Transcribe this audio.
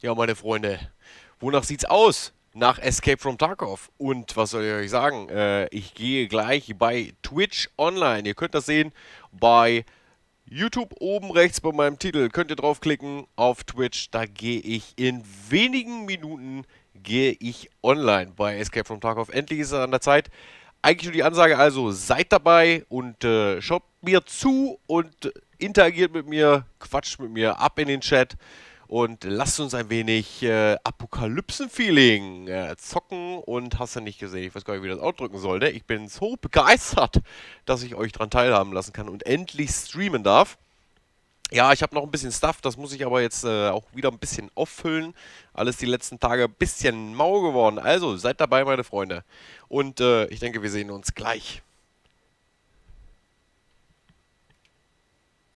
Ja, meine Freunde, wonach sieht's aus? Nach Escape from Tarkov. Und was soll ich euch sagen? Äh, ich gehe gleich bei Twitch online. Ihr könnt das sehen bei YouTube oben rechts bei meinem Titel. Könnt ihr draufklicken auf Twitch. Da gehe ich in wenigen Minuten gehe ich online bei Escape from Tarkov. Endlich ist es an der Zeit. Eigentlich nur die Ansage, also seid dabei und äh, schaut mir zu und äh, interagiert mit mir, quatscht mit mir ab in den Chat und lasst uns ein wenig äh, Apokalypsen-Feeling äh, zocken und hast du nicht gesehen, ich weiß gar nicht, wie das ausdrücken sollte. Ich bin so begeistert, dass ich euch daran teilhaben lassen kann und endlich streamen darf. Ja, ich habe noch ein bisschen Stuff, das muss ich aber jetzt äh, auch wieder ein bisschen auffüllen. Alles die letzten Tage ein bisschen mau geworden. Also, seid dabei, meine Freunde. Und äh, ich denke, wir sehen uns gleich.